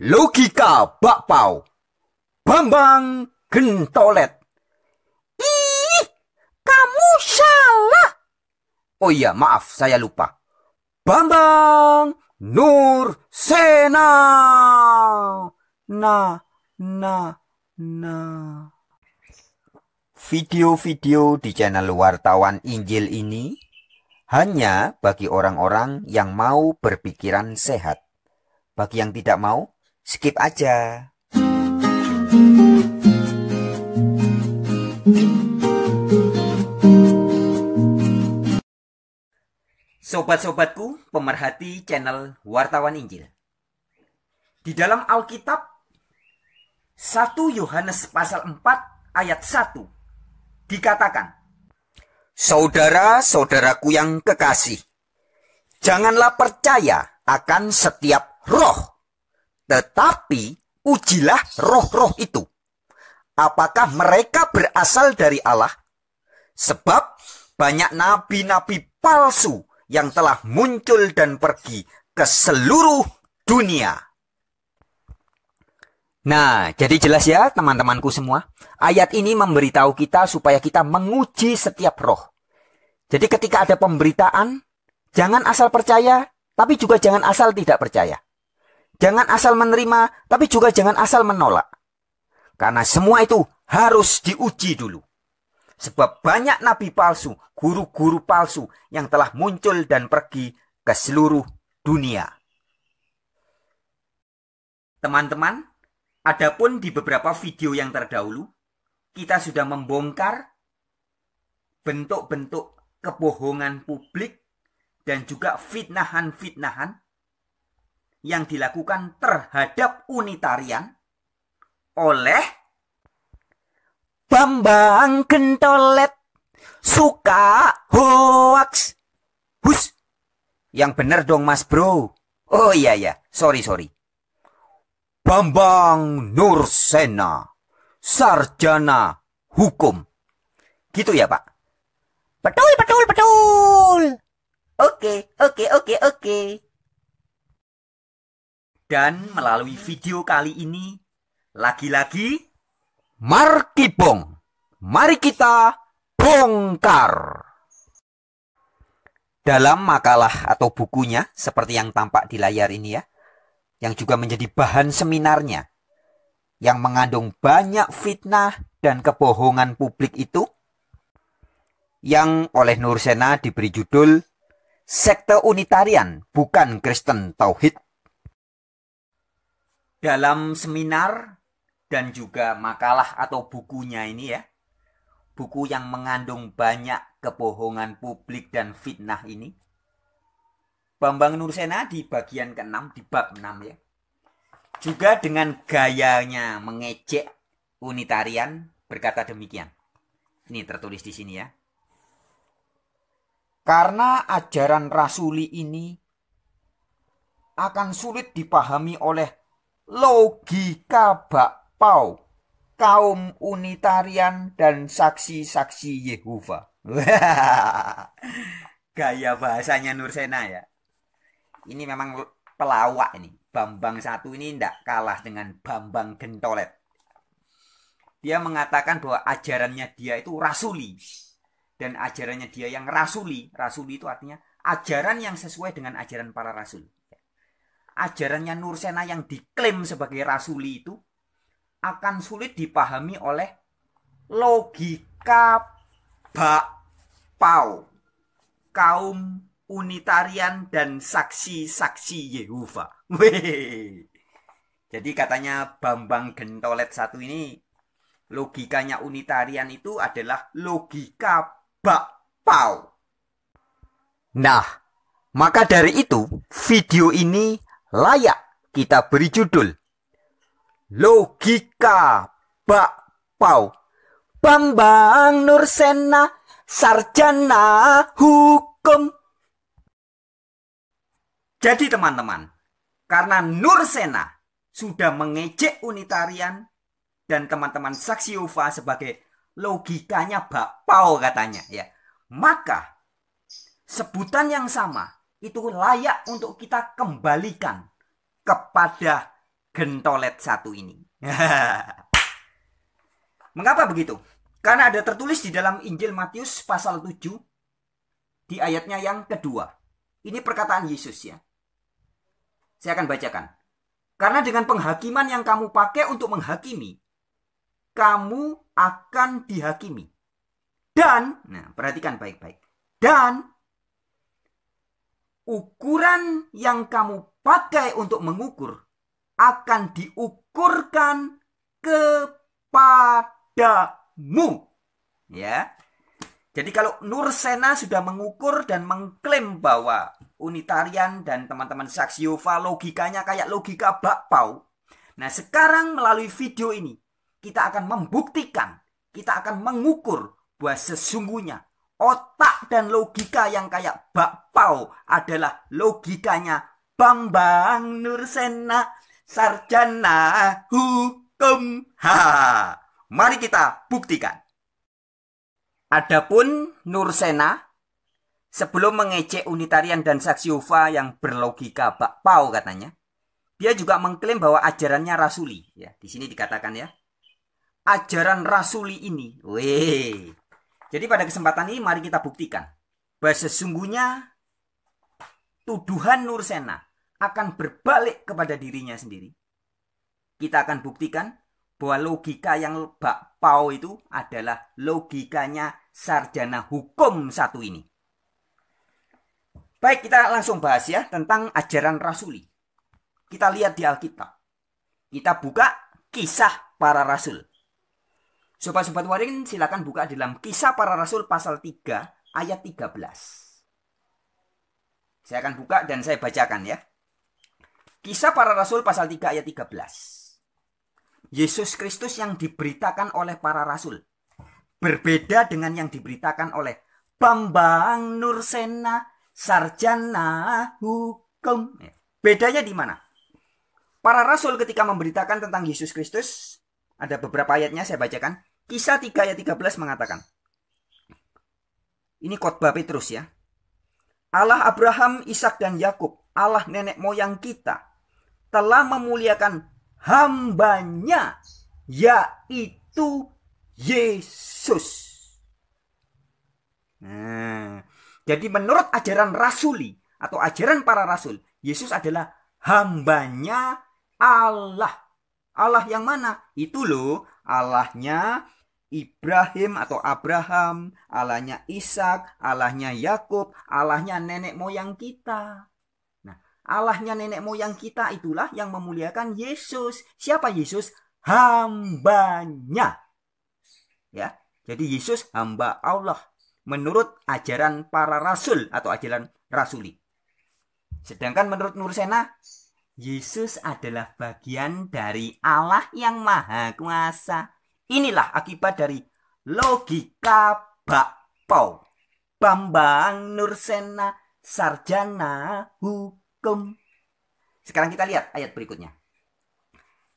Logika Bakpao Bambang Gentolet Ih, kamu salah. Oh iya, maaf, saya lupa. Bambang Nur Sena. Na, na, na. Video-video di channel Wartawan Injil ini hanya bagi orang-orang yang mau berpikiran sehat. Bagi yang tidak mau, skip aja. Sobat-sobatku, pemerhati channel Wartawan Injil. Di dalam Alkitab 1 Yohanes pasal 4 ayat 1 dikatakan, Saudara-saudaraku yang kekasih, janganlah percaya akan setiap roh tetapi ujilah roh-roh itu. Apakah mereka berasal dari Allah? Sebab banyak nabi-nabi palsu yang telah muncul dan pergi ke seluruh dunia. Nah, jadi jelas ya teman-temanku semua. Ayat ini memberitahu kita supaya kita menguji setiap roh. Jadi ketika ada pemberitaan, jangan asal percaya, tapi juga jangan asal tidak percaya. Jangan asal menerima, tapi juga jangan asal menolak. Karena semua itu harus diuji dulu. Sebab banyak nabi palsu, guru-guru palsu yang telah muncul dan pergi ke seluruh dunia. Teman-teman, adapun di beberapa video yang terdahulu, kita sudah membongkar bentuk-bentuk kebohongan publik dan juga fitnahan-fitnahan yang dilakukan terhadap unitarian oleh Bambang Gentolet suka hoax. Hus. Yang benar dong Mas Bro. Oh iya ya, sorry sorry. Bambang Nursena, sarjana hukum. Gitu ya Pak? Betul, betul, betul. Oke, okay, oke, okay, oke, okay, oke. Dan melalui video kali ini, lagi-lagi Markipong. Mari kita bongkar. Dalam makalah atau bukunya seperti yang tampak di layar ini ya, yang juga menjadi bahan seminarnya, yang mengandung banyak fitnah dan kebohongan publik itu, yang oleh Nursena diberi judul Sekte Unitarian Bukan Kristen Tauhid dalam seminar dan juga makalah atau bukunya ini ya. Buku yang mengandung banyak kebohongan publik dan fitnah ini. Bambang Nursena di bagian ke-6 di bab 6 ya. Juga dengan gayanya mengecek unitarian berkata demikian. Ini tertulis di sini ya. Karena ajaran rasuli ini akan sulit dipahami oleh logika pau, kaum unitarian dan saksi-saksi Yehuva. Gaya bahasanya Nursena ya. Ini memang pelawak ini. Bambang satu ini tidak kalah dengan Bambang Gentolet. Dia mengatakan bahwa ajarannya dia itu rasuli. Dan ajarannya dia yang rasuli. Rasuli itu artinya ajaran yang sesuai dengan ajaran para rasul ajarannya Nursena yang diklaim sebagai rasuli itu akan sulit dipahami oleh logika bakpao kaum unitarian dan saksi-saksi Yehova. Jadi katanya Bambang Gentolet satu ini logikanya unitarian itu adalah logika bakpao. Nah, maka dari itu video ini layak kita beri judul Logika Bak Pau Bambang Nursena Sarjana Hukum Jadi teman-teman, karena Nursena sudah mengejek unitarian dan teman-teman saksi UFA sebagai logikanya Pau katanya ya. Maka sebutan yang sama itu layak untuk kita kembalikan kepada gentolet satu ini. Mengapa begitu? Karena ada tertulis di dalam Injil Matius pasal 7 di ayatnya yang kedua. Ini perkataan Yesus ya. Saya akan bacakan. Karena dengan penghakiman yang kamu pakai untuk menghakimi, kamu akan dihakimi. Dan, nah perhatikan baik-baik. Dan ukuran yang kamu pakai untuk mengukur akan diukurkan kepadamu. Ya. Jadi kalau Nur Sena sudah mengukur dan mengklaim bahwa Unitarian dan teman-teman Saksiova logikanya kayak logika bakpau, Nah sekarang melalui video ini kita akan membuktikan, kita akan mengukur bahwa sesungguhnya Otak dan logika yang kayak bakpao adalah logikanya Bambang Nursena Sarjana Hukum. Ha. Mari kita buktikan. Adapun Nursena sebelum mengecek unitarian dan saksi Ufa yang berlogika bakpao katanya, dia juga mengklaim bahwa ajarannya rasuli ya di sini dikatakan ya ajaran rasuli ini weh jadi pada kesempatan ini mari kita buktikan bahwa sesungguhnya tuduhan Nursena akan berbalik kepada dirinya sendiri. Kita akan buktikan bahwa logika yang pau itu adalah logikanya sarjana hukum satu ini. Baik, kita langsung bahas ya tentang ajaran rasuli. Kita lihat di Alkitab. Kita buka kisah para rasul. Sobat-sobat waring silakan buka di dalam kisah para rasul pasal 3 ayat 13. Saya akan buka dan saya bacakan ya. Kisah para rasul pasal 3 ayat 13. Yesus Kristus yang diberitakan oleh para rasul berbeda dengan yang diberitakan oleh Bambang Nursena sarjana hukum. Bedanya di mana? Para rasul ketika memberitakan tentang Yesus Kristus, ada beberapa ayatnya saya bacakan. Kisah 3 ayat 13 mengatakan. Ini khotbah Petrus ya. Allah Abraham, Ishak dan Yakub, Allah nenek moyang kita telah memuliakan hambanya yaitu Yesus. Nah, jadi menurut ajaran rasuli atau ajaran para rasul, Yesus adalah hambanya Allah. Allah yang mana? Itu loh Allahnya Ibrahim atau Abraham, Allahnya Ishak, Allahnya Yakub, Allahnya nenek moyang kita. Nah, Allahnya nenek moyang kita itulah yang memuliakan Yesus. Siapa Yesus? Hambanya. Ya, jadi Yesus hamba Allah menurut ajaran para rasul atau ajaran rasuli. Sedangkan menurut Nur Sena, Yesus adalah bagian dari Allah yang Maha Kuasa. Inilah akibat dari logika bakpao. Bambang Nursena sarjana hukum. Sekarang kita lihat ayat berikutnya.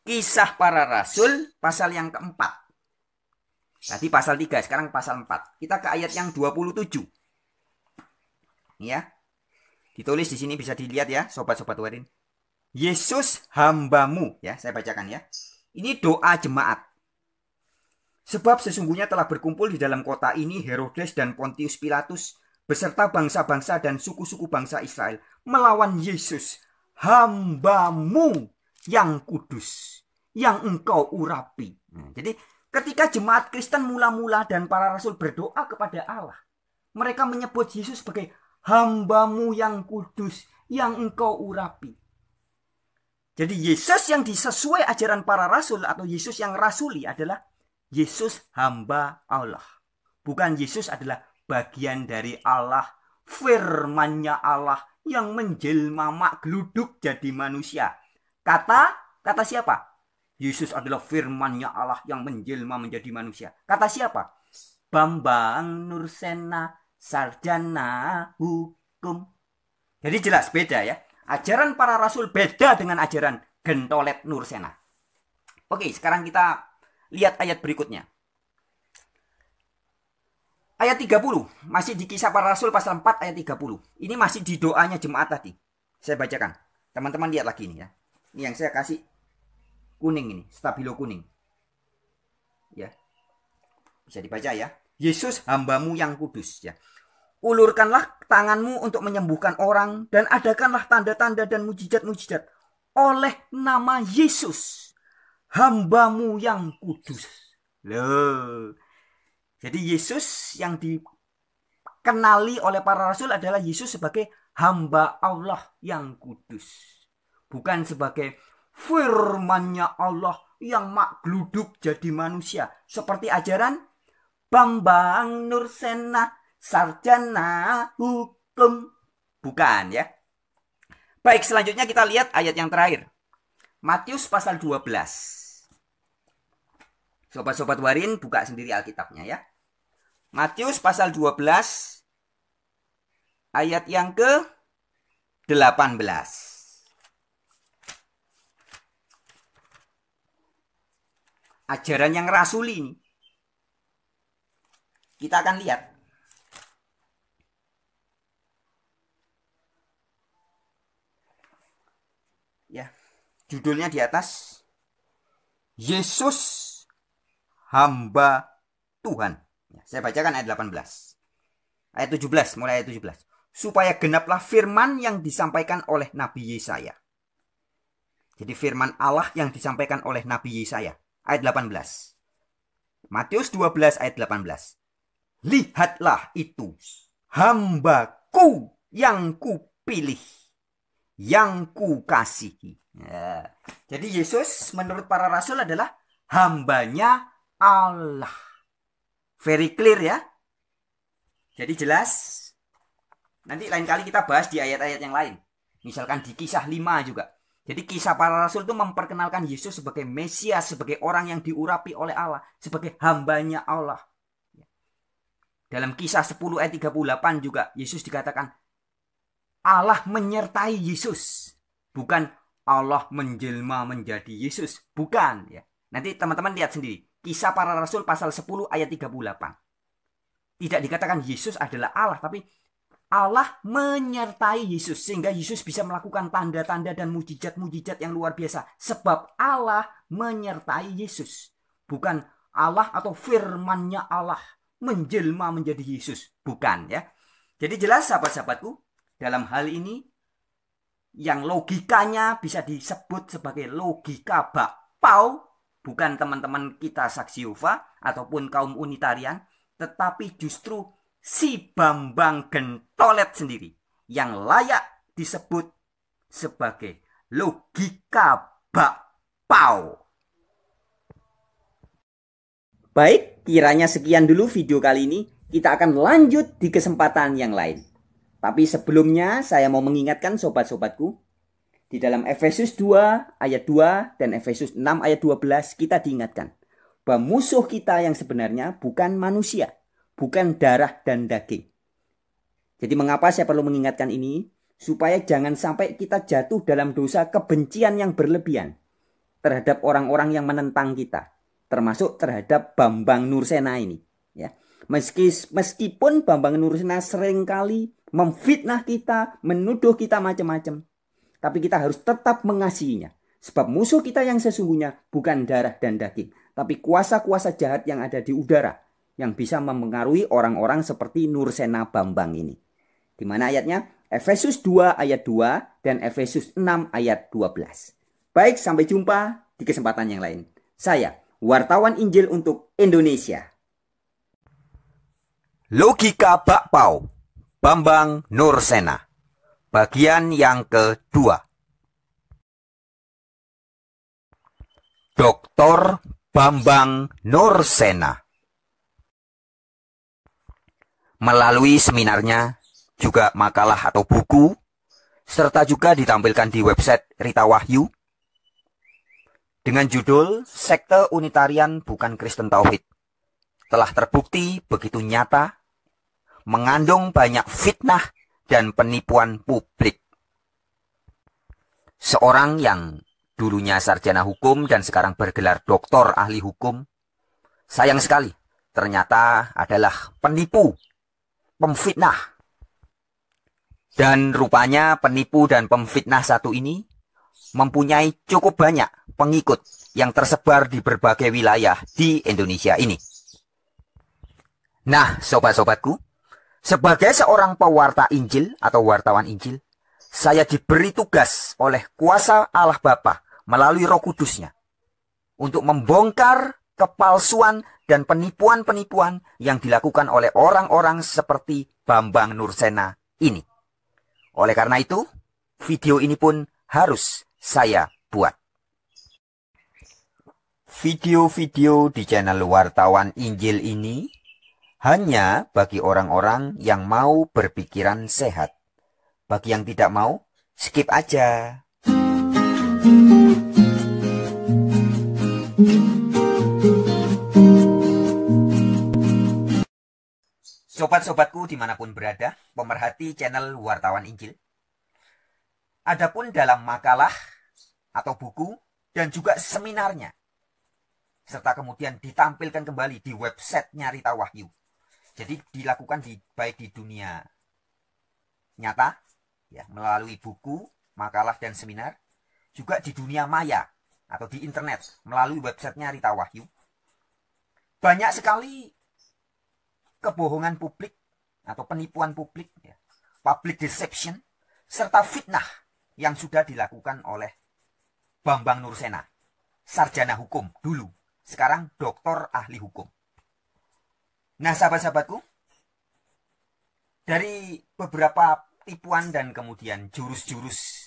Kisah para rasul pasal yang keempat. Tadi pasal tiga, sekarang pasal empat. Kita ke ayat yang dua puluh tujuh. Ya. Ditulis di sini bisa dilihat ya, sobat-sobat warin. Yesus hambamu ya, saya bacakan ya. Ini doa jemaat. Sebab sesungguhnya telah berkumpul di dalam kota ini Herodes dan Pontius Pilatus beserta bangsa-bangsa dan suku-suku bangsa Israel melawan Yesus, hambamu yang kudus, yang engkau urapi. Hmm. jadi ketika jemaat Kristen mula-mula dan para rasul berdoa kepada Allah, mereka menyebut Yesus sebagai hambamu yang kudus, yang engkau urapi. Jadi Yesus yang disesuai ajaran para rasul atau Yesus yang rasuli adalah Yesus hamba Allah. Bukan Yesus adalah bagian dari Allah, firmannya Allah yang menjelma geluduk jadi manusia. Kata kata siapa? Yesus adalah firmannya Allah yang menjelma menjadi manusia. Kata siapa? Bambang Nursena sarjana hukum. Jadi jelas beda ya. Ajaran para rasul beda dengan ajaran Gentolet Nursena. Oke, sekarang kita Lihat ayat berikutnya. Ayat 30, masih di kisah para rasul pasal 4 ayat 30. Ini masih di doanya jemaat tadi. Saya bacakan. Teman-teman lihat lagi ini ya. Ini yang saya kasih kuning ini, stabilo kuning. Ya. Bisa dibaca ya. Yesus hambamu yang kudus ya. Ulurkanlah tanganmu untuk menyembuhkan orang dan adakanlah tanda-tanda dan mujizat-mujizat oleh nama Yesus hambamu yang kudus. Loh. Jadi Yesus yang dikenali oleh para rasul adalah Yesus sebagai hamba Allah yang kudus. Bukan sebagai firmannya Allah yang makluduk jadi manusia. Seperti ajaran Bambang Nursena Sarjana Hukum. Bukan ya. Baik, selanjutnya kita lihat ayat yang terakhir. Matius pasal 12 Sobat-sobat warin buka sendiri Alkitabnya ya. Matius pasal 12 ayat yang ke 18. Ajaran yang rasuli ini. Kita akan lihat. Ya, judulnya di atas. Yesus hamba Tuhan. Ya, saya bacakan ayat 18. Ayat 17, mulai ayat 17. Supaya genaplah firman yang disampaikan oleh Nabi Yesaya. Jadi firman Allah yang disampaikan oleh Nabi Yesaya. Ayat 18. Matius 12 ayat 18. Lihatlah itu hambaku yang kupilih, yang kukasihi. Ya. Jadi Yesus menurut para rasul adalah hambanya Allah. Very clear ya. Jadi jelas. Nanti lain kali kita bahas di ayat-ayat yang lain. Misalkan di kisah 5 juga. Jadi kisah para rasul itu memperkenalkan Yesus sebagai Mesias, sebagai orang yang diurapi oleh Allah, sebagai hambanya Allah. Dalam kisah 10 ayat 38 juga Yesus dikatakan Allah menyertai Yesus, bukan Allah menjelma menjadi Yesus, bukan ya. Nanti teman-teman lihat sendiri Kisah para Rasul pasal 10 ayat 38. Tidak dikatakan Yesus adalah Allah, tapi Allah menyertai Yesus sehingga Yesus bisa melakukan tanda-tanda dan mujizat-mujizat yang luar biasa sebab Allah menyertai Yesus. Bukan Allah atau firmannya Allah menjelma menjadi Yesus, bukan ya. Jadi jelas sahabat-sahabatku, dalam hal ini yang logikanya bisa disebut sebagai logika bakpao bukan teman-teman kita saksi Yehova ataupun kaum unitarian, tetapi justru si Bambang Gentolet sendiri yang layak disebut sebagai logika bakpao. Baik, kiranya sekian dulu video kali ini. Kita akan lanjut di kesempatan yang lain. Tapi sebelumnya saya mau mengingatkan sobat-sobatku di dalam Efesus 2 ayat 2 dan Efesus 6 ayat 12 kita diingatkan bahwa musuh kita yang sebenarnya bukan manusia, bukan darah dan daging. Jadi mengapa saya perlu mengingatkan ini? Supaya jangan sampai kita jatuh dalam dosa kebencian yang berlebihan terhadap orang-orang yang menentang kita, termasuk terhadap Bambang Nursena ini, ya. Meski meskipun Bambang Nursena seringkali memfitnah kita, menuduh kita macam-macam, tapi kita harus tetap mengasihinya. Sebab musuh kita yang sesungguhnya bukan darah dan daging, tapi kuasa-kuasa jahat yang ada di udara yang bisa memengaruhi orang-orang seperti Nursena Bambang ini. Di mana ayatnya? Efesus 2 ayat 2 dan Efesus 6 ayat 12. Baik, sampai jumpa di kesempatan yang lain. Saya, wartawan Injil untuk Indonesia. Logika Bakpao, Bambang Nursena. Bagian yang kedua. Dr. Bambang Nursena. Melalui seminarnya, juga makalah atau buku, serta juga ditampilkan di website Rita Wahyu dengan judul Sekte Unitarian Bukan Kristen Tauhid. Telah terbukti begitu nyata, mengandung banyak fitnah dan penipuan publik. Seorang yang dulunya sarjana hukum dan sekarang bergelar doktor ahli hukum, sayang sekali, ternyata adalah penipu, pemfitnah. Dan rupanya penipu dan pemfitnah satu ini mempunyai cukup banyak pengikut yang tersebar di berbagai wilayah di Indonesia ini. Nah, sobat-sobatku, sebagai seorang pewarta Injil atau wartawan Injil, saya diberi tugas oleh kuasa Allah Bapa melalui roh kudusnya untuk membongkar kepalsuan dan penipuan-penipuan yang dilakukan oleh orang-orang seperti Bambang Nursena ini. Oleh karena itu, video ini pun harus saya buat. Video-video di channel Wartawan Injil ini hanya bagi orang-orang yang mau berpikiran sehat. Bagi yang tidak mau, skip aja. Sobat-sobatku dimanapun berada, pemerhati channel Wartawan Injil. Adapun dalam makalah atau buku dan juga seminarnya, serta kemudian ditampilkan kembali di website Nyarita Wahyu jadi dilakukan di baik di dunia nyata ya melalui buku, makalah dan seminar, juga di dunia maya atau di internet melalui websitenya Rita Wahyu. Banyak sekali kebohongan publik atau penipuan publik, ya, public deception, serta fitnah yang sudah dilakukan oleh Bambang Nursena, sarjana hukum dulu, sekarang doktor ahli hukum. Nah, sahabat-sahabatku, dari beberapa tipuan dan kemudian jurus-jurus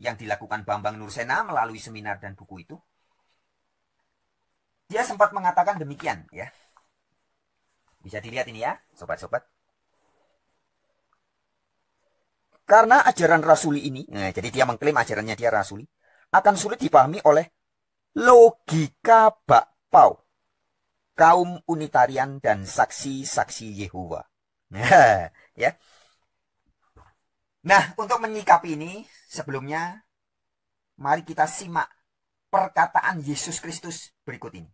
yang dilakukan Bambang Nursena melalui seminar dan buku itu, dia sempat mengatakan demikian, ya. Bisa dilihat ini ya, sobat-sobat. Karena ajaran rasuli ini, nah, jadi dia mengklaim ajarannya dia rasuli, akan sulit dipahami oleh logika bakpao kaum unitarian dan saksi-saksi Yehuwa. Nah, ya. Nah, untuk menyikapi ini sebelumnya mari kita simak perkataan Yesus Kristus berikut ini.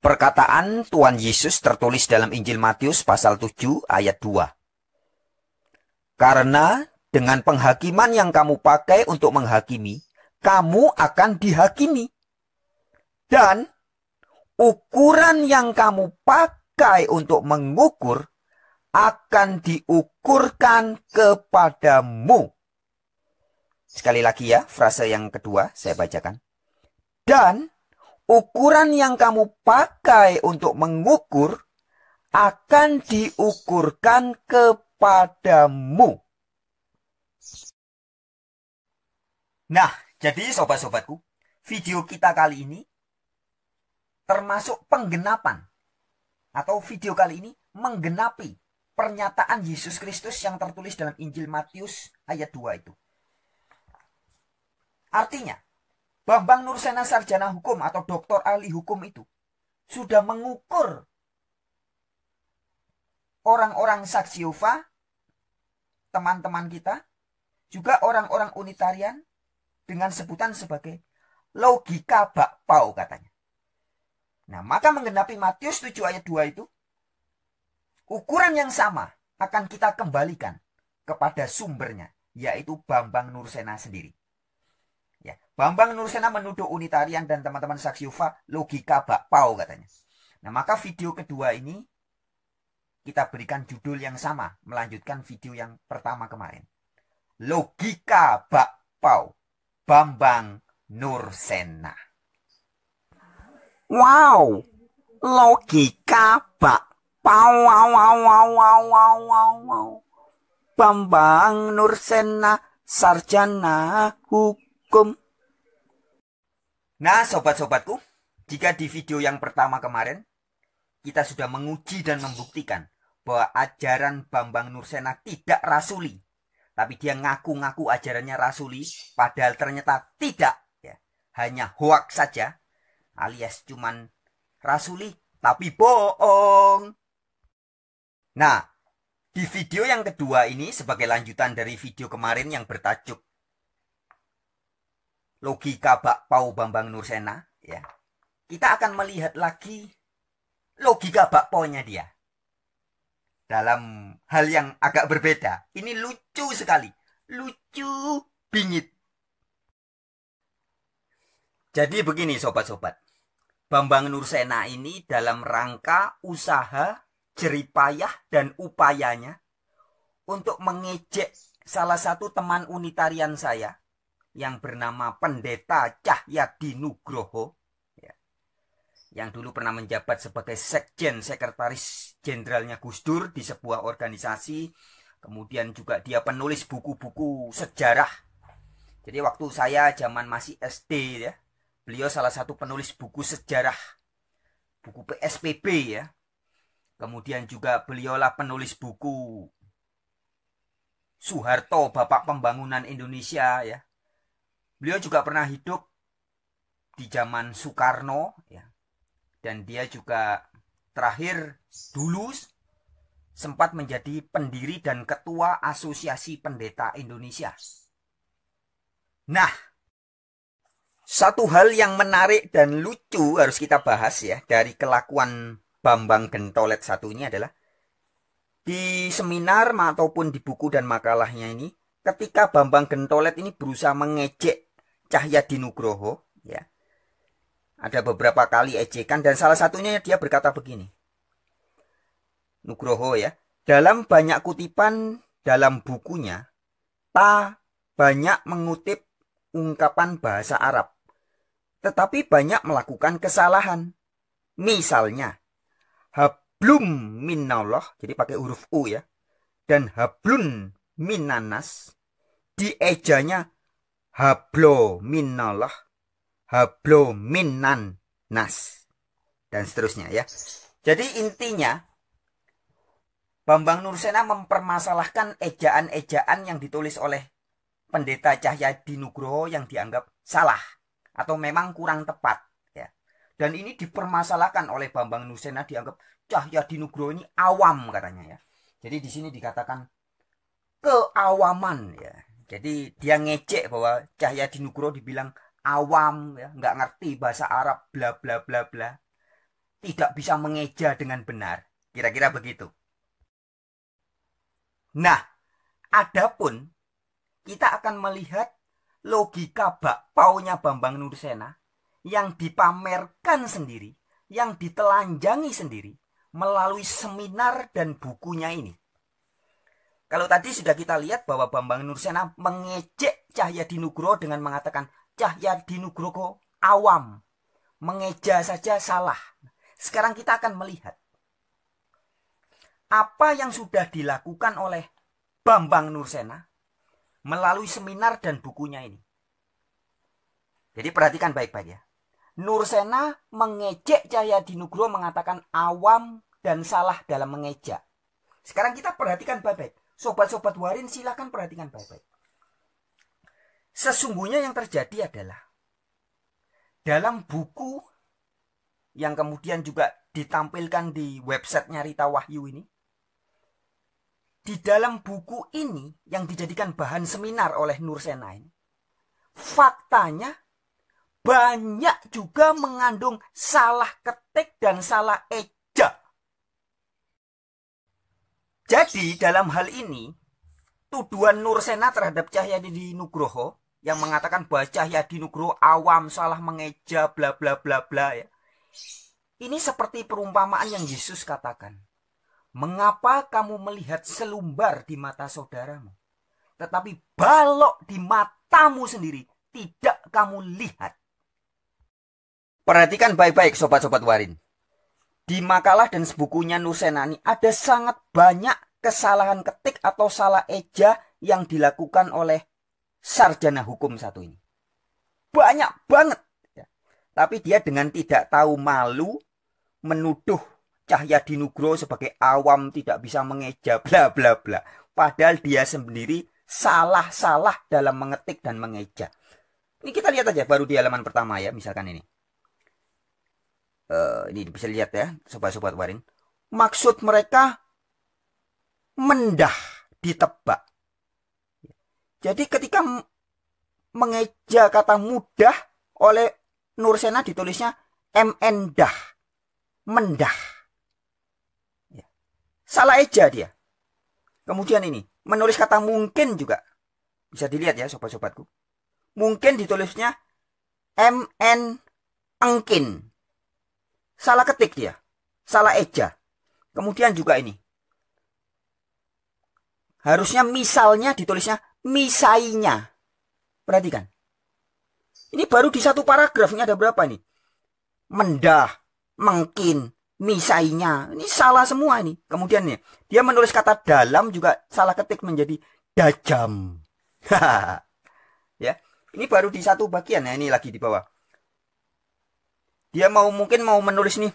Perkataan Tuhan Yesus tertulis dalam Injil Matius pasal 7 ayat 2. Karena dengan penghakiman yang kamu pakai untuk menghakimi, kamu akan dihakimi. Dan ukuran yang kamu pakai untuk mengukur akan diukurkan kepadamu. Sekali lagi ya, frase yang kedua saya bacakan. Dan ukuran yang kamu pakai untuk mengukur akan diukurkan kepadamu. Nah, jadi sobat-sobatku, video kita kali ini termasuk penggenapan atau video kali ini menggenapi pernyataan Yesus Kristus yang tertulis dalam Injil Matius ayat 2 itu. Artinya, bang Bambang Nursena sarjana hukum atau doktor ahli hukum itu sudah mengukur orang-orang saksi Yehova, teman-teman kita, juga orang-orang unitarian dengan sebutan sebagai logika bakpao katanya. Nah, maka menggenapi Matius 7 ayat 2 itu, ukuran yang sama akan kita kembalikan kepada sumbernya, yaitu Bambang Nursena sendiri. Ya, Bambang Nursena menuduh Unitarian dan teman-teman saksi UFA logika bakpao katanya. Nah, maka video kedua ini kita berikan judul yang sama, melanjutkan video yang pertama kemarin. Logika bakpao Bambang Nursena. Wow, logika bak. Wow, wow, wow, wow, wow, wow, wow. Bambang Nursena, sarjana hukum. Nah, sobat-sobatku, jika di video yang pertama kemarin, kita sudah menguji dan membuktikan bahwa ajaran Bambang Nursena tidak rasuli. Tapi dia ngaku-ngaku ajarannya rasuli, padahal ternyata tidak. Ya, hanya hoak saja alias cuman rasuli tapi bohong. Nah, di video yang kedua ini sebagai lanjutan dari video kemarin yang bertajuk logika bakpao Bambang Nursena ya. Kita akan melihat lagi logika nya dia. Dalam hal yang agak berbeda. Ini lucu sekali. Lucu bingit. Jadi begini sobat-sobat. Bambang Nursena ini dalam rangka usaha, jeripayah, dan upayanya untuk mengejek salah satu teman unitarian saya yang bernama Pendeta Cahyadi Nugroho ya. yang dulu pernah menjabat sebagai sekjen sekretaris jenderalnya Gus Dur di sebuah organisasi kemudian juga dia penulis buku-buku sejarah jadi waktu saya zaman masih SD ya Beliau salah satu penulis buku sejarah, buku PSPB ya. Kemudian juga beliaulah penulis buku Soeharto, Bapak Pembangunan Indonesia ya. Beliau juga pernah hidup di zaman Soekarno ya. Dan dia juga terakhir dulu sempat menjadi pendiri dan ketua Asosiasi Pendeta Indonesia. Nah, satu hal yang menarik dan lucu harus kita bahas ya dari kelakuan Bambang Gentolet satu ini adalah di seminar ataupun di buku dan makalahnya ini ketika Bambang Gentolet ini berusaha mengejek Cahya Dinugroho ya. Ada beberapa kali ejekan dan salah satunya dia berkata begini. Nugroho ya, dalam banyak kutipan dalam bukunya, Ta banyak mengutip ungkapan bahasa Arab tetapi banyak melakukan kesalahan. Misalnya, hablum minallah, jadi pakai huruf U ya, dan hablun minanas, diejanya hablo minallah, hablo minan nas, dan seterusnya ya. Jadi intinya, Bambang Nursena mempermasalahkan ejaan-ejaan yang ditulis oleh pendeta cahya dinugroho yang dianggap salah atau memang kurang tepat ya. Dan ini dipermasalahkan oleh Bambang Nusena dianggap cahya dinugroho ini awam katanya ya. Jadi di sini dikatakan keawaman ya. Jadi dia ngecek bahwa cahya dinugroho dibilang awam ya, nggak ngerti bahasa Arab bla bla bla bla. Tidak bisa mengeja dengan benar. Kira-kira begitu. Nah, adapun kita akan melihat logika bakpaunya Bambang Nursena yang dipamerkan sendiri, yang ditelanjangi sendiri melalui seminar dan bukunya ini. Kalau tadi sudah kita lihat bahwa Bambang Nursena mengejek Cahya Dinugro dengan mengatakan Cahya Dinugro awam, mengeja saja salah. Sekarang kita akan melihat apa yang sudah dilakukan oleh Bambang Nursena melalui seminar dan bukunya ini. Jadi perhatikan baik-baik ya. Nursena mengejek Cahya Dinugro mengatakan awam dan salah dalam mengejek. Sekarang kita perhatikan baik-baik. Sobat-sobat warin silahkan perhatikan baik-baik. Sesungguhnya yang terjadi adalah dalam buku yang kemudian juga ditampilkan di websitenya Rita Wahyu ini di dalam buku ini yang dijadikan bahan seminar oleh Nur Senain, faktanya banyak juga mengandung salah ketik dan salah eja. Jadi dalam hal ini, tuduhan Nur Sena terhadap Cahyadi Nugroho yang mengatakan bahwa Cahyadi Nugroho awam salah mengeja bla bla bla bla ya. Ini seperti perumpamaan yang Yesus katakan Mengapa kamu melihat selumbar di mata saudaramu, tetapi balok di matamu sendiri tidak kamu lihat? Perhatikan baik-baik sobat-sobat warin. Di makalah dan sebukunya Nusenani ada sangat banyak kesalahan ketik atau salah eja yang dilakukan oleh sarjana hukum satu ini. Banyak banget. Ya. Tapi dia dengan tidak tahu malu menuduh Cahya Nugro sebagai awam tidak bisa mengeja bla bla bla. Padahal dia sendiri salah-salah dalam mengetik dan mengeja. Ini kita lihat aja baru di halaman pertama ya, misalkan ini. Uh, ini bisa lihat ya, sobat-sobat warin. Maksud mereka mendah ditebak. Jadi ketika mengeja kata mudah oleh Nursena ditulisnya MN dah. Mendah. Salah eja dia. Kemudian ini, menulis kata mungkin juga. Bisa dilihat ya sobat-sobatku. Mungkin ditulisnya MN engkin. Salah ketik dia. Salah eja. Kemudian juga ini. Harusnya misalnya ditulisnya misainya. Perhatikan. Ini baru di satu paragrafnya ada berapa nih? Mendah, mungkin misainya. Ini salah semua nih Kemudian nih, ya, dia menulis kata dalam juga salah ketik menjadi dajam. ya. Ini baru di satu bagian ya, ini lagi di bawah. Dia mau mungkin mau menulis nih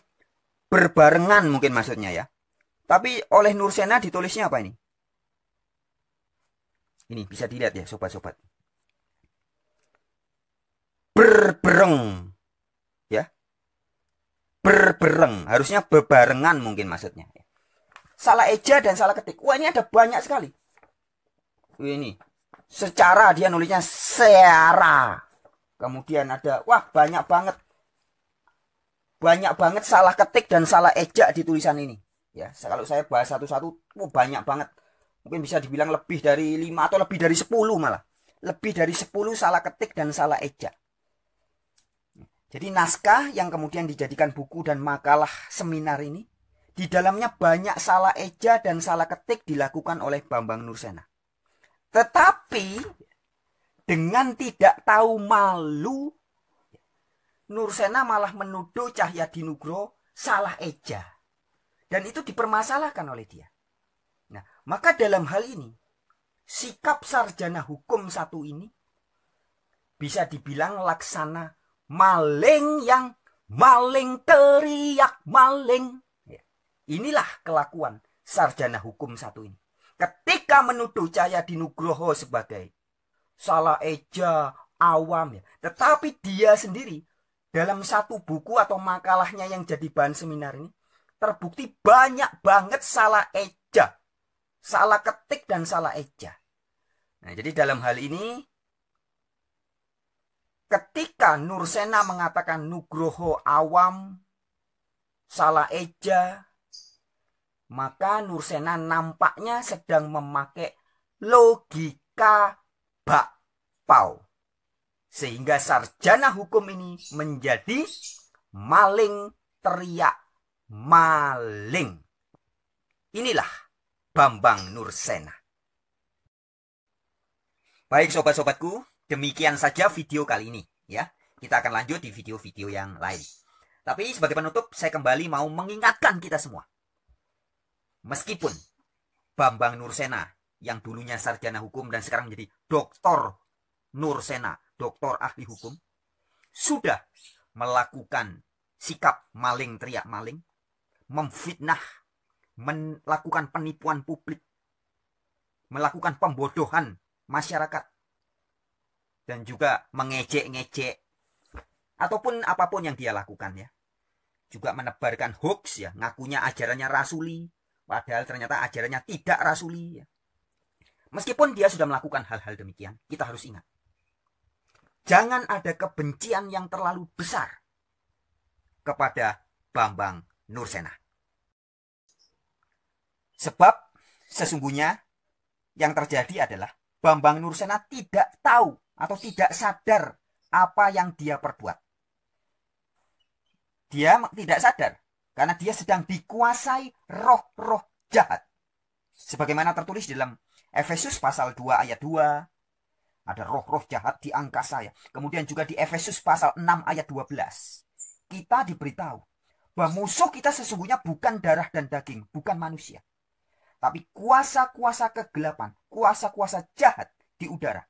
berbarengan mungkin maksudnya ya. Tapi oleh Nursena ditulisnya apa ini? Ini bisa dilihat ya sobat-sobat. Berbereng. Ya, berbereng, harusnya bebarengan mungkin maksudnya. Salah eja dan salah ketik. Wah, ini ada banyak sekali. Ini secara dia nulisnya seara. Kemudian ada wah banyak banget. Banyak banget salah ketik dan salah eja di tulisan ini. Ya, kalau saya bahas satu-satu, oh banyak banget. Mungkin bisa dibilang lebih dari 5 atau lebih dari 10 malah. Lebih dari 10 salah ketik dan salah ejak. Jadi naskah yang kemudian dijadikan buku dan makalah seminar ini, di dalamnya banyak salah eja dan salah ketik dilakukan oleh Bambang Nursena. Tetapi dengan tidak tahu malu, Nursena malah menuduh Cahya Dinugro salah eja. Dan itu dipermasalahkan oleh dia. Nah, maka dalam hal ini, sikap sarjana hukum satu ini bisa dibilang laksana maling yang maling teriak maling. Ya. Inilah kelakuan sarjana hukum satu ini. Ketika menuduh Cahaya Dinugroho sebagai salah eja awam ya, tetapi dia sendiri dalam satu buku atau makalahnya yang jadi bahan seminar ini terbukti banyak banget salah eja, salah ketik dan salah eja. Nah, jadi dalam hal ini ketika Nursena mengatakan Nugroho awam, salah eja, maka Nursena nampaknya sedang memakai logika bakpao. Sehingga sarjana hukum ini menjadi maling teriak maling. Inilah Bambang Nursena. Baik sobat-sobatku, demikian saja video kali ini ya. Kita akan lanjut di video-video yang lain. Tapi sebagai penutup, saya kembali mau mengingatkan kita semua. Meskipun Bambang Nursena yang dulunya sarjana hukum dan sekarang menjadi doktor Nursena, doktor ahli hukum, sudah melakukan sikap maling teriak maling, memfitnah, melakukan penipuan publik, melakukan pembodohan masyarakat, dan juga mengejek-ngejek ataupun apapun yang dia lakukan ya. Juga menebarkan hoax ya, ngakunya ajarannya rasuli, padahal ternyata ajarannya tidak rasuli ya. Meskipun dia sudah melakukan hal-hal demikian, kita harus ingat. Jangan ada kebencian yang terlalu besar kepada Bambang Nursena. Sebab sesungguhnya yang terjadi adalah Bambang Nursena tidak tahu atau tidak sadar apa yang dia perbuat. Dia tidak sadar karena dia sedang dikuasai roh-roh jahat. Sebagaimana tertulis dalam Efesus pasal 2 ayat 2. Ada roh-roh jahat di angkasa ya. Kemudian juga di Efesus pasal 6 ayat 12. Kita diberitahu bahwa musuh kita sesungguhnya bukan darah dan daging, bukan manusia. Tapi kuasa-kuasa kegelapan, kuasa-kuasa jahat di udara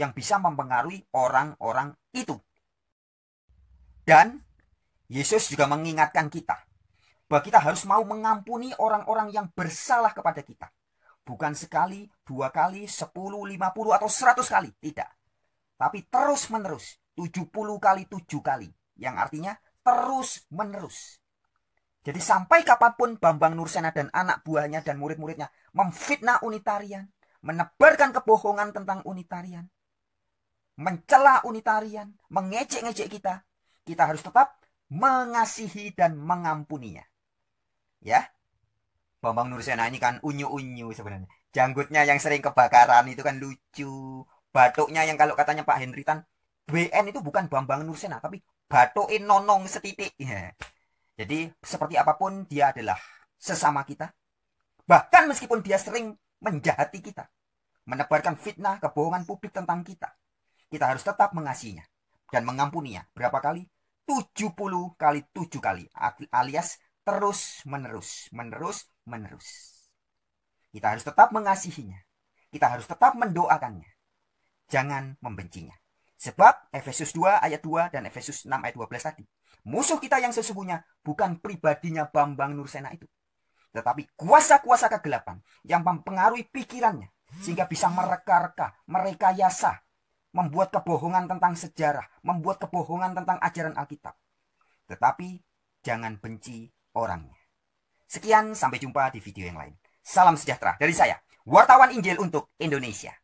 yang bisa mempengaruhi orang-orang itu. Dan Yesus juga mengingatkan kita bahwa kita harus mau mengampuni orang-orang yang bersalah kepada kita. Bukan sekali, dua kali, sepuluh, lima puluh, atau seratus kali. Tidak. Tapi terus menerus. Tujuh puluh kali, tujuh kali. Yang artinya terus menerus. Jadi sampai kapanpun Bambang Nursena dan anak buahnya dan murid-muridnya memfitnah Unitarian, menebarkan kebohongan tentang Unitarian, mencela unitarian, mengecek-ngecek kita, kita harus tetap mengasihi dan mengampuninya. Ya. Bambang Nursena ini kan unyu-unyu sebenarnya. Janggutnya yang sering kebakaran itu kan lucu. Batuknya yang kalau katanya Pak Henry Tan, BN itu bukan Bambang Nursena, tapi batukin nonong setitik. Ya. Jadi seperti apapun dia adalah sesama kita. Bahkan meskipun dia sering menjahati kita. Menebarkan fitnah, kebohongan publik tentang kita kita harus tetap mengasihinya dan mengampuninya. Berapa kali? 70 kali 7 kali alias terus menerus, menerus, menerus. Kita harus tetap mengasihinya. Kita harus tetap mendoakannya. Jangan membencinya. Sebab Efesus 2 ayat 2 dan Efesus 6 ayat 12 tadi. Musuh kita yang sesungguhnya bukan pribadinya Bambang Nursena itu. Tetapi kuasa-kuasa kegelapan yang mempengaruhi pikirannya. Sehingga bisa mereka-reka, merekayasa, membuat kebohongan tentang sejarah, membuat kebohongan tentang ajaran Alkitab. Tetapi jangan benci orangnya. Sekian, sampai jumpa di video yang lain. Salam sejahtera dari saya, wartawan Injil untuk Indonesia.